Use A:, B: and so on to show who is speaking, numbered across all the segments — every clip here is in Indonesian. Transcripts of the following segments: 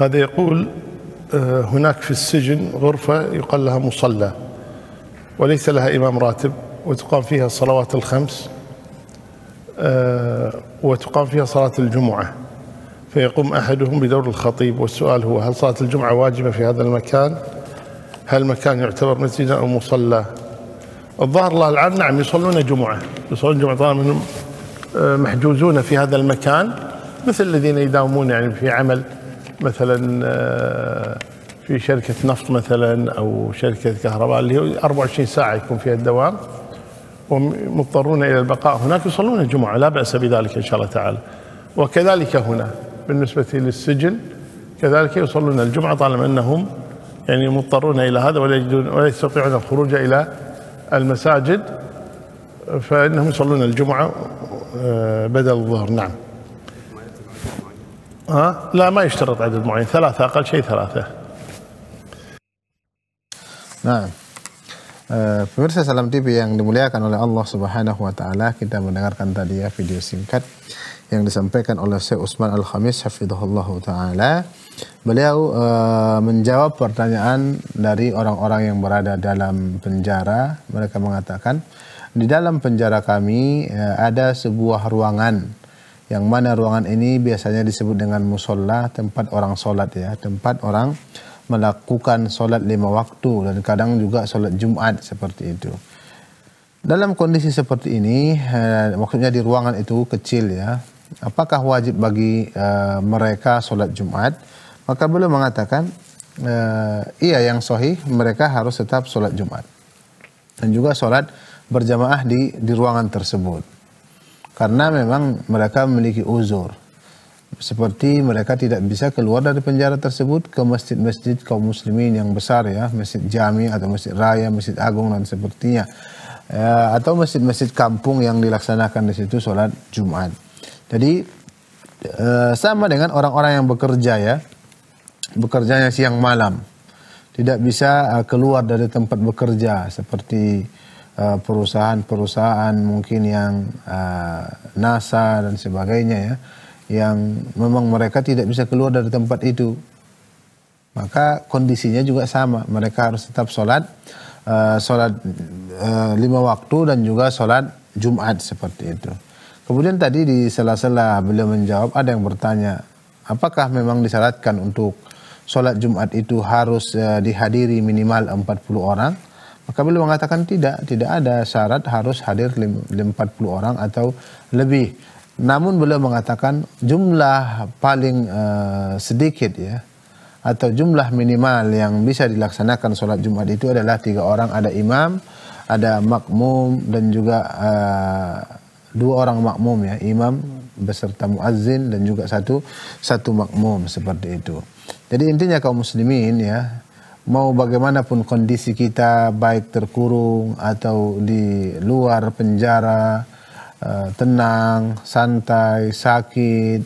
A: هذا يقول آه، هناك في السجن غرفة يقال لها مصلى وليس لها إمام راتب وتقام فيها الصلوات الخمس آه، وتقام فيها صلاة الجمعة فيقوم أحدهم بدور الخطيب والسؤال هو هل صلاة الجمعة واجبة في هذا المكان هل المكان يعتبر مسجدا أو مصلى الظاهر الله العالم نعم يصلون جمعة يصلون جمعة طالما أنهم آه، محجوزون في هذا المكان مثل الذين يداومون يعني في عمل مثلا آه، في شركه نفط مثلا او شركه كهرباء اللي هو 24 ساعه يكون فيها الدوام ومضطرون الى البقاء هناك يصلون الجمعه لا باس بذلك ان شاء الله تعالى وكذلك هنا بالنسبه للسجن كذلك يصلون الجمعه طالما انهم يعني مضطرون الى هذا ولا يجدون ولا يستطيعون الخروج الى المساجد فانهم يصلون الجمعه آه، بدل الظهر نعم ها؟ لا ما يشترط عدد معين ثلاثة أقل شيء ثلاثة نعم
B: pemirsa Salam TV yang dimuliakan oleh Allah Subhanahu wa taala, kita mendengarkan tadi ya video singkat yang disampaikan oleh Syekh Usman Al-Khamis hafizahullah taala. Beliau uh, menjawab pertanyaan dari orang-orang yang berada dalam penjara. Mereka mengatakan, "Di dalam penjara kami uh, ada sebuah ruangan yang mana ruangan ini biasanya disebut dengan musola tempat orang solat ya tempat orang melakukan solat lima waktu dan kadang juga solat Jumat seperti itu dalam kondisi seperti ini eh, maksudnya di ruangan itu kecil ya apakah wajib bagi eh, mereka solat Jumat maka beliau mengatakan eh, iya yang sohih mereka harus tetap solat Jumat dan juga solat berjamaah di di ruangan tersebut karena memang mereka memiliki uzur seperti mereka tidak bisa keluar dari penjara tersebut ke masjid-masjid kaum muslimin yang besar ya masjid jami atau masjid raya masjid agung dan sepertinya e, atau masjid-masjid kampung yang dilaksanakan di situ sholat jumat jadi e, sama dengan orang-orang yang bekerja ya bekerjanya siang malam tidak bisa e, keluar dari tempat bekerja seperti Eh, perusahaan-perusahaan mungkin yang uh, NASA dan sebagainya ya yang memang mereka tidak bisa keluar dari tempat itu maka kondisinya juga sama mereka harus tetap sholat uh, sholat uh, lima waktu dan juga sholat Jumat seperti itu kemudian tadi di sela-sela beliau menjawab ada yang bertanya apakah memang disyaratkan untuk sholat Jumat itu harus uh, dihadiri minimal 40 orang maka beliau mengatakan tidak, tidak ada syarat harus hadir 40 orang atau lebih. Namun beliau mengatakan jumlah paling uh, sedikit ya atau jumlah minimal yang bisa dilaksanakan sholat Jumat itu adalah tiga orang ada imam, ada makmum dan juga uh, dua orang makmum ya imam beserta muazzin dan juga satu satu makmum seperti itu. Jadi intinya kaum muslimin ya mau bagaimanapun kondisi kita baik terkurung atau di luar penjara eh, tenang, santai, sakit,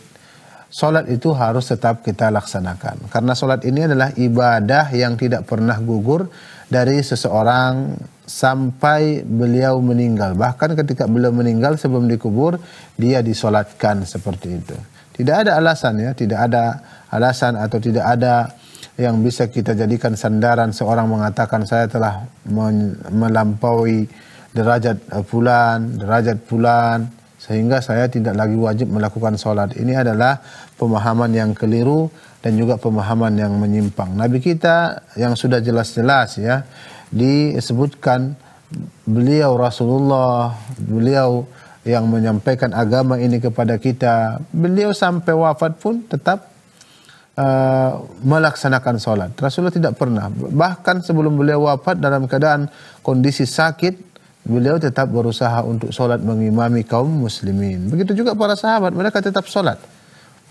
B: solat itu harus tetap kita laksanakan. Karena solat ini adalah ibadah yang tidak pernah gugur dari seseorang sampai beliau meninggal. Bahkan ketika beliau meninggal sebelum dikubur, dia disolatkan seperti itu. Tidak ada alasan ya, tidak ada alasan atau tidak ada yang bisa kita jadikan sandaran seorang mengatakan saya telah melampaui derajat bulan eh, derajat bulan sehingga saya tidak lagi wajib melakukan sholat. Ini adalah pemahaman yang keliru dan juga pemahaman yang menyimpang. Nabi kita yang sudah jelas-jelas ya disebutkan beliau Rasulullah, beliau yang menyampaikan agama ini kepada kita, beliau sampai wafat pun tetap Eh, melaksanakan sholat. Rasulullah tidak pernah. Bahkan sebelum beliau wafat dalam keadaan kondisi sakit, beliau tetap berusaha untuk sholat mengimami kaum muslimin. Begitu juga para sahabat, mereka tetap sholat.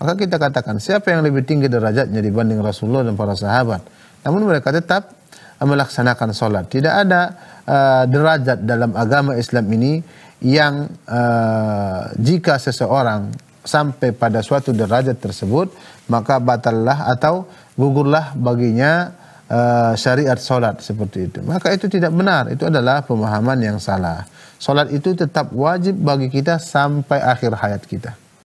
B: Maka kita katakan siapa yang lebih tinggi derajatnya dibanding Rasulullah dan para sahabat. Namun mereka tetap melaksanakan sholat. Tidak ada uh, derajat dalam agama Islam ini yang uh, jika seseorang sampai pada suatu derajat tersebut maka batallah atau gugurlah baginya uh, syariat solat seperti itu maka itu tidak benar itu adalah pemahaman yang salah solat itu tetap wajib bagi kita sampai akhir hayat kita